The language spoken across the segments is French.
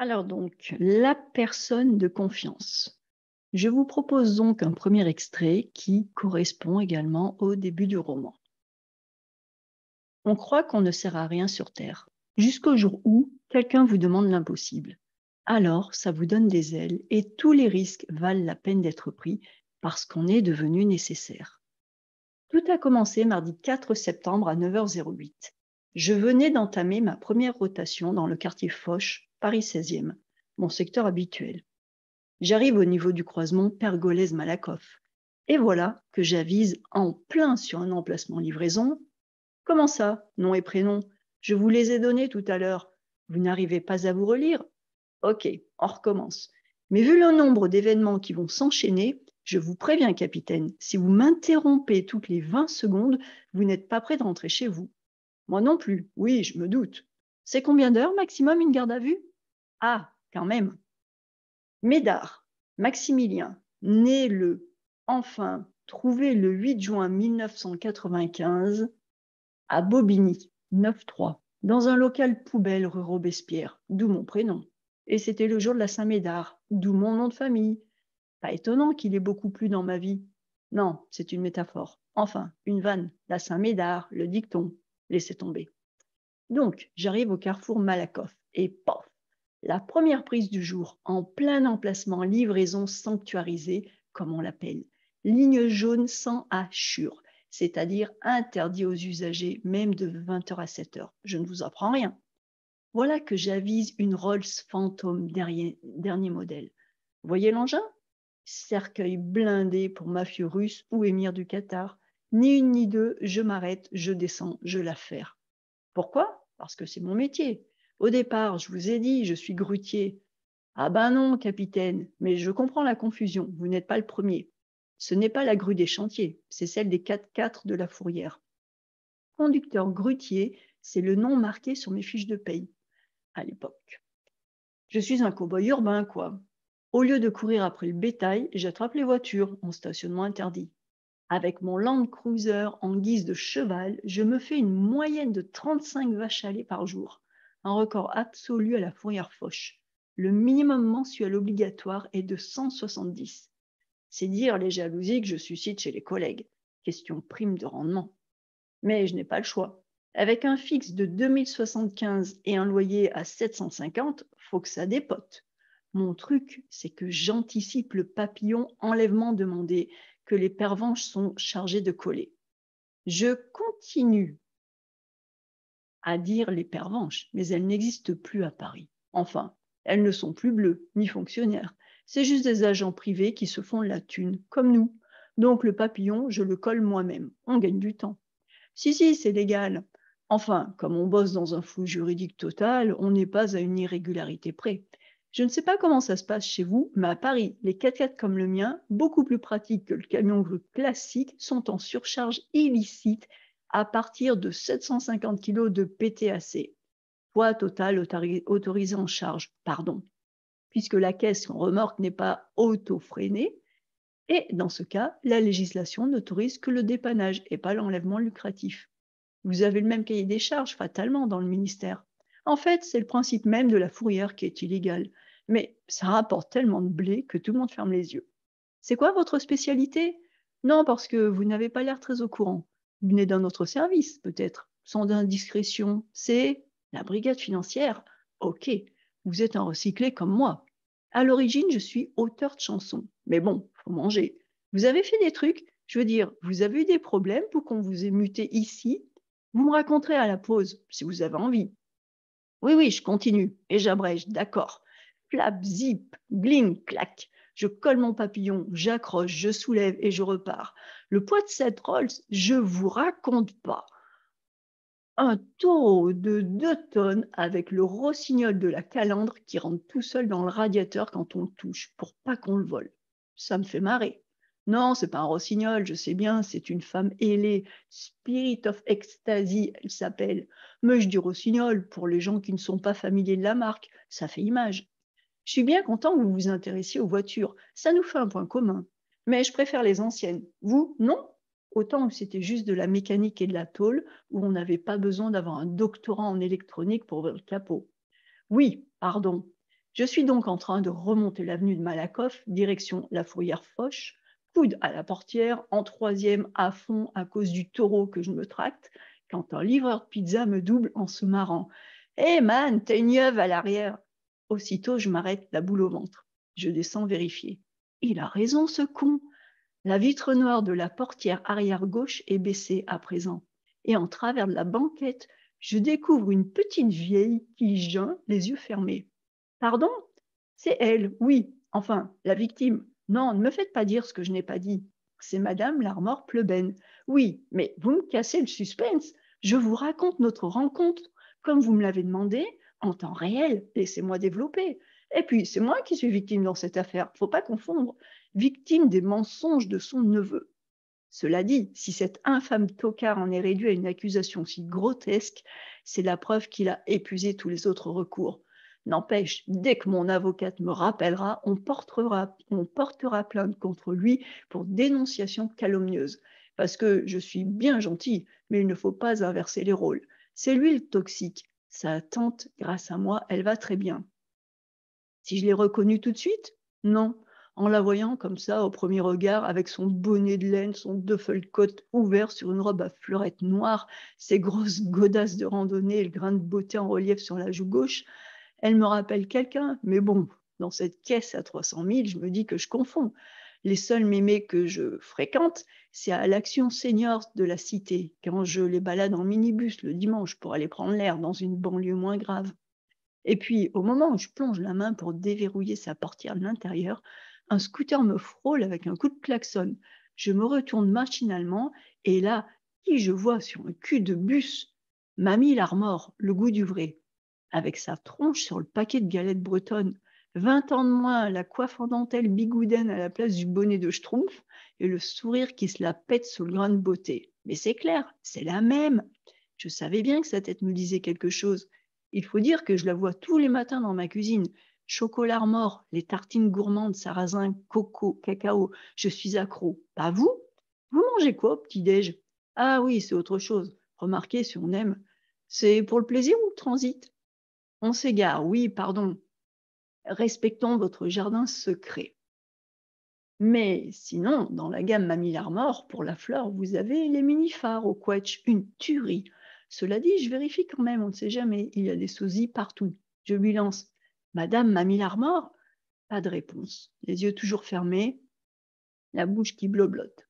Alors donc, la personne de confiance. Je vous propose donc un premier extrait qui correspond également au début du roman. On croit qu'on ne sert à rien sur Terre, jusqu'au jour où quelqu'un vous demande l'impossible. Alors, ça vous donne des ailes et tous les risques valent la peine d'être pris parce qu'on est devenu nécessaire. Tout a commencé mardi 4 septembre à 9h08. Je venais d'entamer ma première rotation dans le quartier Foch Paris 16e, mon secteur habituel. J'arrive au niveau du croisement Pergolèse-Malakoff. Et voilà que j'avise en plein sur un emplacement livraison. Comment ça, nom et prénom Je vous les ai donnés tout à l'heure. Vous n'arrivez pas à vous relire Ok, on recommence. Mais vu le nombre d'événements qui vont s'enchaîner, je vous préviens, capitaine, si vous m'interrompez toutes les 20 secondes, vous n'êtes pas prêt de rentrer chez vous. Moi non plus, oui, je me doute. C'est combien d'heures maximum une garde à vue ah, quand même. Médard, Maximilien, né le, enfin, trouvé le 8 juin 1995 à Bobigny, 9-3, dans un local poubelle rue Robespierre, d'où mon prénom. Et c'était le jour de la Saint-Médard, d'où mon nom de famille. Pas étonnant qu'il ait beaucoup plu dans ma vie. Non, c'est une métaphore. Enfin, une vanne, la Saint-Médard, le dicton. Laissez tomber. Donc, j'arrive au carrefour Malakoff et paf, la première prise du jour en plein emplacement livraison sanctuarisée, comme on l'appelle. Ligne jaune sans hachure, c'est-à-dire interdit aux usagers même de 20h à 7h. Je ne vous apprends rien. Voilà que j'avise une Rolls Phantom dernier, dernier modèle. voyez l'engin Cercueil blindé pour mafieux russe ou émir du Qatar. Ni une ni deux, je m'arrête, je descends, je la ferme. Pourquoi Parce que c'est mon métier. Au départ, je vous ai dit, je suis grutier. Ah ben non, capitaine, mais je comprends la confusion, vous n'êtes pas le premier. Ce n'est pas la grue des chantiers, c'est celle des 4x4 de la fourrière. Conducteur grutier, c'est le nom marqué sur mes fiches de paye à l'époque. Je suis un cow-boy urbain, quoi. Au lieu de courir après le bétail, j'attrape les voitures en stationnement interdit. Avec mon Land Cruiser en guise de cheval, je me fais une moyenne de 35 vaches allées par jour un record absolu à la fourrière fauche. Le minimum mensuel obligatoire est de 170. C'est dire les jalousies que je suscite chez les collègues. Question prime de rendement. Mais je n'ai pas le choix. Avec un fixe de 2075 et un loyer à 750, faut que ça dépote. Mon truc, c'est que j'anticipe le papillon enlèvement demandé que les pervenches sont chargées de coller. Je continue à dire les pervenches, mais elles n'existent plus à Paris. Enfin, elles ne sont plus bleues, ni fonctionnaires. C'est juste des agents privés qui se font la thune, comme nous. Donc le papillon, je le colle moi-même. On gagne du temps. Si, si, c'est légal. Enfin, comme on bosse dans un fou juridique total, on n'est pas à une irrégularité près. Je ne sais pas comment ça se passe chez vous, mais à Paris, les 4x4 comme le mien, beaucoup plus pratiques que le camion grue classique, sont en surcharge illicite à partir de 750 kg de PTAC, poids total autorisé en charge, pardon, puisque la caisse qu'on remorque n'est pas auto-freinée. Et dans ce cas, la législation n'autorise que le dépannage et pas l'enlèvement lucratif. Vous avez le même cahier des charges fatalement dans le ministère. En fait, c'est le principe même de la fourrière qui est illégal. Mais ça rapporte tellement de blé que tout le monde ferme les yeux. C'est quoi votre spécialité Non, parce que vous n'avez pas l'air très au courant venez d'un autre service, peut-être, sans indiscrétion. C'est la brigade financière. Ok, vous êtes un recyclé comme moi. À l'origine, je suis auteur de chansons. Mais bon, faut manger. Vous avez fait des trucs, je veux dire, vous avez eu des problèmes pour qu'on vous ait muté ici. Vous me raconterez à la pause, si vous avez envie. Oui, oui, je continue et j'abrège, d'accord. Flap, zip, bling, clac je colle mon papillon, j'accroche, je soulève et je repars. Le poids de cette Rolls, je vous raconte pas. Un taureau de 2 tonnes avec le rossignol de la calandre qui rentre tout seul dans le radiateur quand on le touche pour pas qu'on le vole. Ça me fait marrer. Non, c'est pas un rossignol, je sais bien, c'est une femme ailée. Spirit of Ecstasy, elle s'appelle. je dis rossignol, pour les gens qui ne sont pas familiers de la marque, ça fait image. Je suis bien content que vous vous intéressiez aux voitures. Ça nous fait un point commun. Mais je préfère les anciennes. Vous, non Autant où c'était juste de la mécanique et de la tôle, où on n'avait pas besoin d'avoir un doctorat en électronique pour ouvrir le capot. Oui, pardon. Je suis donc en train de remonter l'avenue de Malakoff, direction la fourrière Foch, coude à la portière, en troisième à fond à cause du taureau que je me tracte, quand un livreur de pizza me double en se marrant. Eh man, t'es une à l'arrière Aussitôt, je m'arrête, la boule au ventre. Je descends vérifier. Il a raison, ce con. La vitre noire de la portière arrière gauche est baissée à présent. Et en travers de la banquette, je découvre une petite vieille qui jeûne les yeux fermés. Pardon C'est elle, oui. Enfin, la victime. Non, ne me faites pas dire ce que je n'ai pas dit. C'est Madame l'Armor pleuben. Oui, mais vous me cassez le suspense. Je vous raconte notre rencontre comme vous me l'avez demandé, en temps réel. Laissez-moi développer. Et puis, c'est moi qui suis victime dans cette affaire. faut pas confondre. Victime des mensonges de son neveu. Cela dit, si cet infâme tocard en est réduit à une accusation si grotesque, c'est la preuve qu'il a épuisé tous les autres recours. N'empêche, dès que mon avocate me rappellera, on portera, on portera plainte contre lui pour dénonciation calomnieuse. Parce que je suis bien gentille, mais il ne faut pas inverser les rôles. C'est lui le toxique, sa tante, grâce à moi, elle va très bien. Si je l'ai reconnue tout de suite Non. En la voyant comme ça au premier regard, avec son bonnet de laine, son duffelcoat ouvert sur une robe à fleurettes noires, ses grosses godasses de randonnée et le grain de beauté en relief sur la joue gauche, elle me rappelle quelqu'un. Mais bon, dans cette caisse à 300 000, je me dis que je confonds les seuls mémés que je fréquente, c'est à l'action senior de la cité, quand je les balade en minibus le dimanche pour aller prendre l'air dans une banlieue moins grave. Et puis, au moment où je plonge la main pour déverrouiller sa portière de l'intérieur, un scooter me frôle avec un coup de klaxon. Je me retourne machinalement et là, qui je vois sur un cul de bus Mamie Larmor, le goût du vrai, avec sa tronche sur le paquet de galettes bretonnes, 20 ans de moins, la coiffe en dentelle bigouden à la place du bonnet de Schtroumpf et le sourire qui se la pète sous le grain de beauté. Mais c'est clair, c'est la même. Je savais bien que sa tête me disait quelque chose. Il faut dire que je la vois tous les matins dans ma cuisine. Chocolat mort, les tartines gourmandes, sarrasin, coco, cacao, je suis accro. Pas vous Vous mangez quoi au petit-déj Ah oui, c'est autre chose. Remarquez si on aime. C'est pour le plaisir ou le transit On s'égare, oui, pardon, respectons votre jardin secret. Mais sinon, dans la gamme Mamie l'Armor, pour la fleur, vous avez les mini-phares au quetch, une tuerie. Cela dit, je vérifie quand même, on ne sait jamais, il y a des sosies partout. Je lui lance Madame Mamie Pas de réponse. Les yeux toujours fermés, la bouche qui bloblote.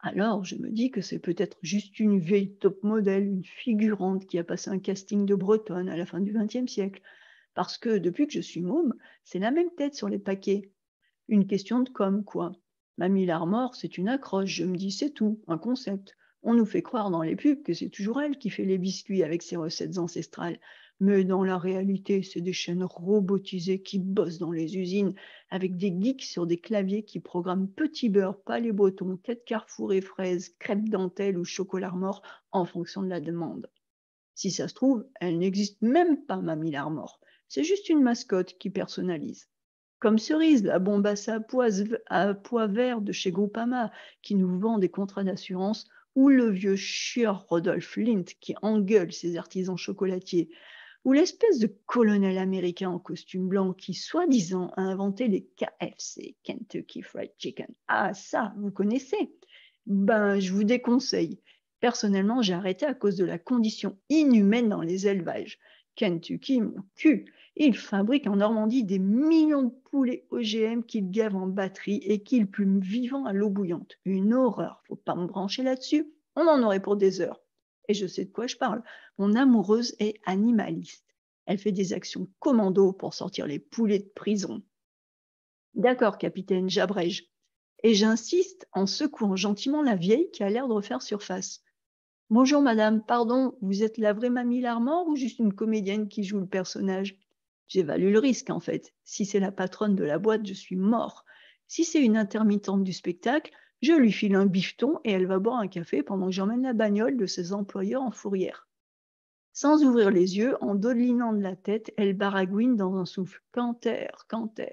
Alors, je me dis que c'est peut-être juste une vieille top modèle, une figurante qui a passé un casting de Bretonne à la fin du XXe siècle. Parce que depuis que je suis môme, c'est la même tête sur les paquets. Une question de com, quoi. Mamie Larmor, c'est une accroche, je me dis, c'est tout, un concept. On nous fait croire dans les pubs que c'est toujours elle qui fait les biscuits avec ses recettes ancestrales. Mais dans la réalité, c'est des chaînes robotisées qui bossent dans les usines avec des geeks sur des claviers qui programment petit beurre, palais breton, tête carrefour et fraises, crêpes dentelles ou chocolat mort en fonction de la demande. Si ça se trouve, elle n'existe même pas, Mamie Larmor. C'est juste une mascotte qui personnalise. Comme cerise, la bombasse à pois à vert de chez Groupama qui nous vend des contrats d'assurance ou le vieux chieur Rodolphe Lint qui engueule ses artisans chocolatiers ou l'espèce de colonel américain en costume blanc qui, soi-disant, a inventé les KFC, Kentucky Fried Chicken. Ah, ça, vous connaissez Ben, je vous déconseille. Personnellement, j'ai arrêté à cause de la condition inhumaine dans les élevages. Kentucky, mon cul. Il fabrique en Normandie des millions de poulets OGM qu'il gave en batterie et qu'il plume vivant à l'eau bouillante. Une horreur. Faut pas me brancher là-dessus. On en aurait pour des heures. Et je sais de quoi je parle. Mon amoureuse est animaliste. Elle fait des actions commando pour sortir les poulets de prison. D'accord, capitaine, j'abrège. Et j'insiste en secouant gentiment la vieille qui a l'air de refaire surface. Bonjour madame, pardon, vous êtes la vraie mamie Larmor ou juste une comédienne qui joue le personnage J'évalue le risque en fait. Si c'est la patronne de la boîte, je suis mort. Si c'est une intermittente du spectacle, je lui file un bifton et elle va boire un café pendant que j'emmène la bagnole de ses employeurs en fourrière. Sans ouvrir les yeux, en dolinant de la tête, elle baragouine dans un souffle canter, canter,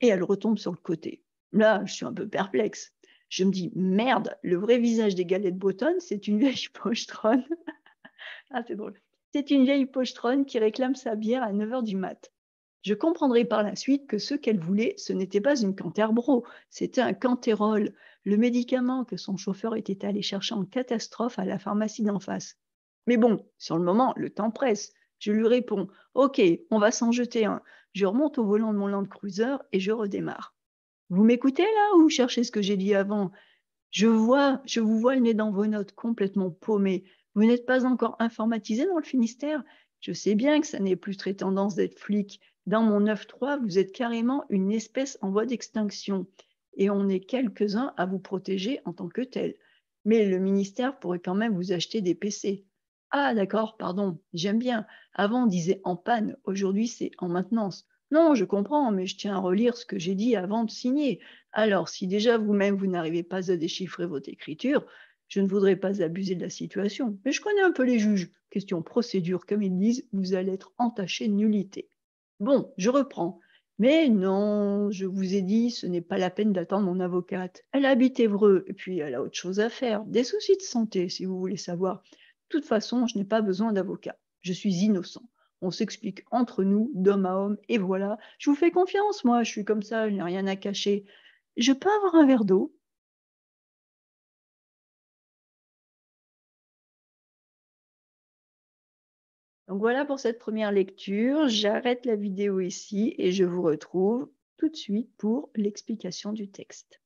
et elle retombe sur le côté. Là, je suis un peu perplexe je me dis, merde, le vrai visage des galettes Botton c'est une vieille pochetronne. ah, c'est drôle. C'est une vieille pochetronne qui réclame sa bière à 9h du mat. Je comprendrai par la suite que ce qu'elle voulait, ce n'était pas une canterbro, c'était un canterol, le médicament que son chauffeur était allé chercher en catastrophe à la pharmacie d'en face. Mais bon, sur le moment, le temps presse. Je lui réponds Ok, on va s'en jeter un. Je remonte au volant de mon Land Cruiser et je redémarre. Vous m'écoutez là ou cherchez ce que j'ai dit avant Je vois, je vous vois le nez dans vos notes complètement paumé. Vous n'êtes pas encore informatisé dans le Finistère. Je sais bien que ça n'est plus très tendance d'être flic. Dans mon 9-3, vous êtes carrément une espèce en voie d'extinction. Et on est quelques-uns à vous protéger en tant que tel. Mais le ministère pourrait quand même vous acheter des PC. Ah d'accord, pardon, j'aime bien. Avant, on disait en panne, aujourd'hui c'est en maintenance. Non, je comprends, mais je tiens à relire ce que j'ai dit avant de signer. Alors, si déjà vous-même, vous, n'arrivez pas à déchiffrer votre écriture, je ne voudrais pas abuser de la situation. Mais je connais un peu les juges. Question procédure, comme ils disent, vous allez être entaché de nullité. Bon, je reprends. Mais non, je vous ai dit, ce n'est pas la peine d'attendre mon avocate. Elle habite Évreux, et puis elle a autre chose à faire. Des soucis de santé, si vous voulez savoir. De toute façon, je n'ai pas besoin d'avocat. Je suis innocent on s'explique entre nous, d'homme à homme, et voilà, je vous fais confiance, moi, je suis comme ça, je n'ai rien à cacher. Je peux avoir un verre d'eau Donc voilà pour cette première lecture. J'arrête la vidéo ici et je vous retrouve tout de suite pour l'explication du texte.